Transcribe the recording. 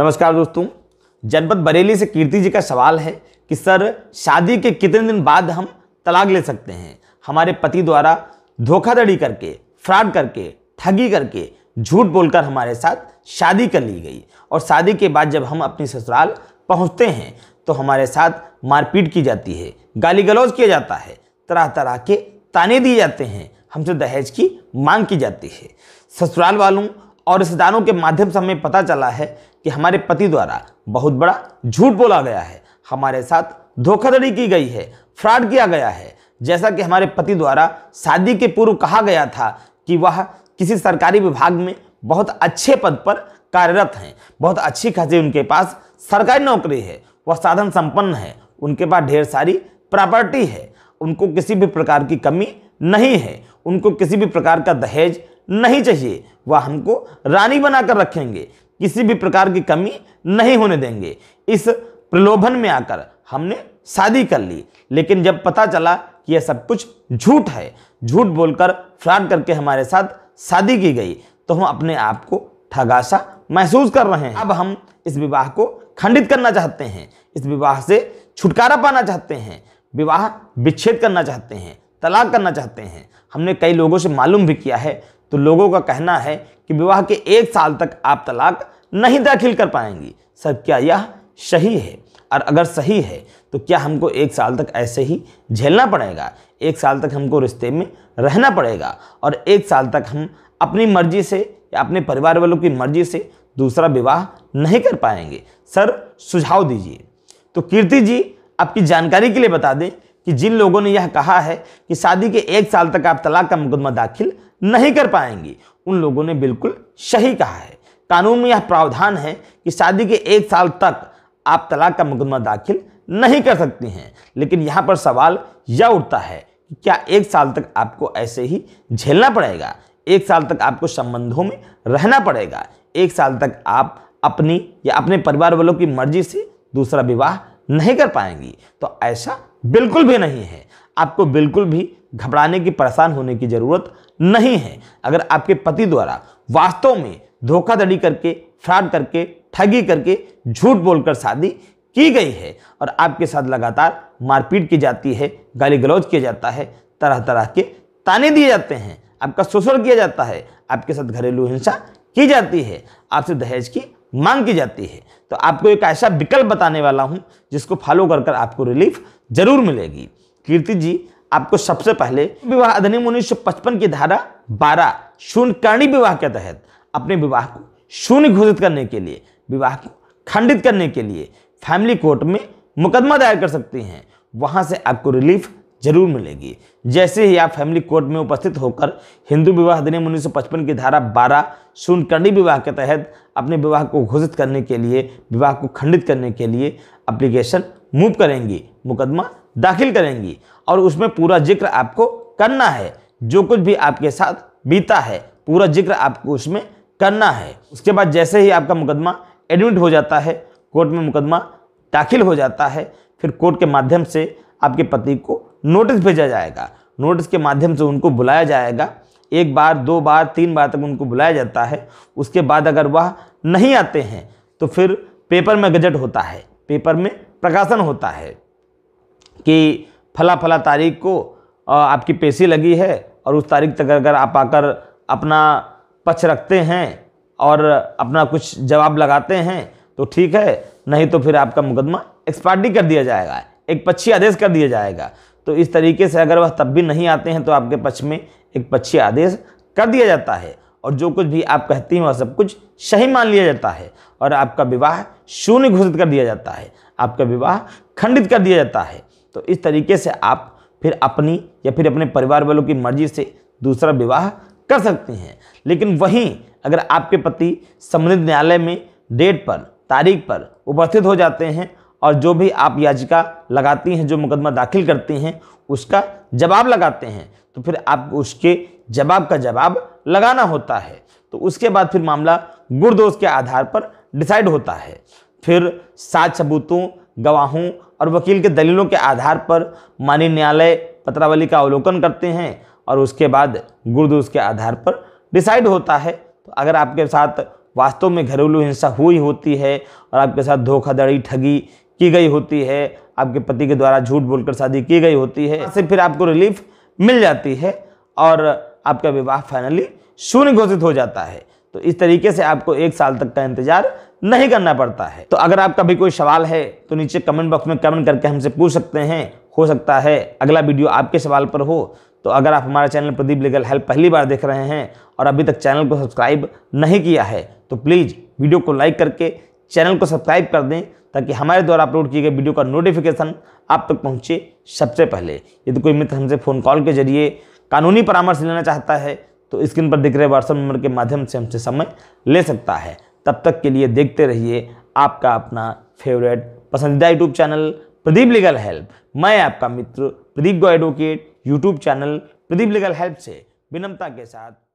नमस्कार दोस्तों जनपद बरेली से कीर्ति जी का सवाल है कि सर शादी के कितने दिन बाद हम तलाक ले सकते हैं हमारे पति द्वारा धोखाधड़ी करके फ्रॉड करके ठगी करके झूठ बोलकर हमारे साथ शादी कर ली गई और शादी के बाद जब हम अपनी ससुराल पहुंचते हैं तो हमारे साथ मारपीट की जाती है गाली गलौज किया जाता है तरह तरह के ताने दिए जाते हैं हमसे दहेज की मांग की जाती है ससुराल वालों और रिश्तेदारों के माध्यम से हमें पता चला है कि हमारे पति द्वारा बहुत बड़ा झूठ बोला गया है हमारे साथ धोखाधड़ी की गई है फ्रॉड किया गया है जैसा कि हमारे पति द्वारा शादी के पूर्व कहा गया था कि वह किसी सरकारी विभाग में बहुत अच्छे पद पर कार्यरत हैं बहुत अच्छी खासी उनके पास सरकारी नौकरी है वह साधन संपन्न है उनके पास ढेर सारी प्रॉपर्टी है उनको किसी भी प्रकार की कमी नहीं है उनको किसी भी प्रकार का दहेज नहीं चाहिए वह हमको रानी बनाकर रखेंगे किसी भी प्रकार की कमी नहीं होने देंगे इस प्रलोभन में आकर हमने शादी कर ली लेकिन जब पता चला कि यह सब कुछ झूठ है झूठ बोलकर फ्रॉड करके हमारे साथ शादी की गई तो हम अपने आप को ठगासा महसूस कर रहे हैं अब हम इस विवाह को खंडित करना चाहते हैं इस विवाह से छुटकारा पाना चाहते हैं विवाह विच्छेद करना चाहते हैं तलाक करना चाहते हैं हमने कई लोगों से मालूम भी किया है तो लोगों का कहना है कि विवाह के एक साल तक आप तलाक नहीं दाखिल कर पाएंगी सर क्या यह सही है और अगर सही है तो क्या हमको एक साल तक ऐसे ही झेलना पड़ेगा एक साल तक हमको रिश्ते में रहना पड़ेगा और एक साल तक हम अपनी मर्जी से या अपने परिवार वालों की मर्जी से दूसरा विवाह नहीं कर पाएंगे सर सुझाव दीजिए तो कीर्ति जी आपकी जानकारी के लिए बता दें कि जिन लोगों ने यह कहा है कि शादी के एक साल तक आप तलाक का मुकदमा दाखिल नहीं कर पाएंगी उन लोगों ने बिल्कुल सही कहा है कानून में यह प्रावधान है कि शादी के एक साल तक आप तलाक का मुकदमा दाखिल नहीं कर सकती हैं लेकिन यहाँ पर सवाल यह उठता है कि क्या एक साल तक आपको ऐसे ही झेलना पड़ेगा एक साल तक आपको संबंधों में रहना पड़ेगा एक साल तक आप अपनी या अपने परिवार वालों की मर्जी से दूसरा विवाह नहीं कर पाएंगी तो ऐसा बिल्कुल भी नहीं है आपको बिल्कुल भी घबराने की परेशान होने की ज़रूरत नहीं है अगर आपके पति द्वारा वास्तव में धोखाधड़ी करके फ्रॉड करके ठगी करके झूठ बोलकर शादी की गई है और आपके साथ लगातार मारपीट की जाती है गाली गलौज किया जाता है तरह तरह के ताने दिए जाते हैं आपका शोषण किया जाता है आपके साथ घरेलू हिंसा की जाती है आपसे दहेज की मांग की जाती है तो आपको एक ऐसा विकल्प बताने वाला हूं जिसको फॉलो कर कर आपको रिलीफ जरूर मिलेगी कीर्ति जी आपको सबसे पहले विवाह अधिनियम उन्नीस की धारा बारह शून्यकर्णी विवाह के तहत अपने विवाह को शून्य घोषित करने के लिए विवाह को खंडित करने के लिए फैमिली कोर्ट में मुकदमा दायर कर सकती हैं वहाँ से आपको रिलीफ जरूर मिलेगी जैसे ही आप फैमिली कोर्ट में उपस्थित होकर हिंदू विवाह अधिनियम उन्नीस की धारा बारह शून्यकर्णी विवाह के तहत अपने विवाह को घोषित करने के लिए विवाह को खंडित करने के लिए अप्लीकेशन मूव करेंगी मुकदमा दाखिल करेंगी और उसमें पूरा जिक्र आपको करना है जो कुछ भी आपके साथ बीता है पूरा जिक्र आपको उसमें करना है उसके बाद जैसे ही आपका मुकदमा एडमिट हो जाता है कोर्ट में मुकदमा दाखिल हो जाता है फिर कोर्ट के माध्यम से आपके पति को नोटिस भेजा जाएगा नोटिस के माध्यम से उनको बुलाया जाएगा एक बार दो बार तीन बार तक उनको बुलाया जाता है उसके बाद अगर वह नहीं आते हैं तो फिर पेपर में गजट होता है पेपर में प्रकाशन होता है कि फला फला तारीख को आपकी पेशी लगी है और उस तारीख तक अगर आप आकर अपना पक्ष रखते हैं और अपना कुछ जवाब लगाते हैं तो ठीक है नहीं तो फिर आपका मुकदमा एक्सपार्टी कर दिया जाएगा एक पक्षी आदेश कर दिया जाएगा तो इस तरीके से अगर वह तब भी नहीं आते हैं तो आपके पक्ष में एक पक्षी आदेश कर दिया जाता है और जो कुछ भी आप कहती हैं वह सब कुछ सही मान लिया जाता है और आपका विवाह शून्य घोषित कर दिया जाता है आपका विवाह खंडित कर दिया जाता है तो इस तरीके से आप फिर अपनी या फिर अपने परिवार वालों की मर्जी से दूसरा विवाह कर सकती हैं लेकिन वहीं अगर आपके पति संबंधित न्यायालय में डेट पर तारीख पर उपस्थित हो जाते हैं और जो भी आप याचिका लगाती हैं जो मुकदमा दाखिल करती हैं उसका जवाब लगाते हैं तो फिर आप उसके जवाब का जवाब लगाना होता है तो उसके बाद फिर मामला गुड़दोष के आधार पर डिसाइड होता है फिर सात सबूतों गवाहों और वकील के दलीलों के आधार पर माननीय न्यायालय पत्रावली का अवलोकन करते हैं और उसके बाद गुड़दोष के आधार पर डिसाइड होता है तो अगर आपके साथ वास्तव में घरेलू हिंसा हुई होती है और आपके साथ धोखाधड़ी ठगी की गई होती है आपके पति के द्वारा झूठ बोलकर शादी की गई होती है से फिर आपको रिलीफ मिल जाती है और आपका विवाह फाइनली शून्य घोषित हो जाता है तो इस तरीके से आपको एक साल तक का इंतजार नहीं करना पड़ता है तो अगर आपका भी कोई सवाल है तो नीचे कमेंट बॉक्स में कमेंट करके हमसे पूछ सकते हैं हो सकता है अगला वीडियो आपके सवाल पर हो तो अगर आप हमारा चैनल प्रदीप लीगल हेल्प पहली बार देख रहे हैं और अभी तक चैनल को सब्सक्राइब नहीं किया है तो प्लीज़ वीडियो को लाइक करके चैनल को सब्सक्राइब कर दें ताकि हमारे द्वारा अपलोड किए गए वीडियो का नोटिफिकेशन आप तक पहुंचे सबसे पहले यदि कोई मित्र हमसे फ़ोन कॉल के जरिए कानूनी परामर्श लेना चाहता है तो स्क्रीन पर दिख रहे व्हाट्सएप नंबर के माध्यम से हमसे समय ले सकता है तब तक के लिए देखते रहिए आपका अपना फेवरेट पसंदीदा YouTube channel Pradeep legal help मैं आपका मित्र प्रदीप गो advocate YouTube channel Pradeep legal help से विनम्रता के साथ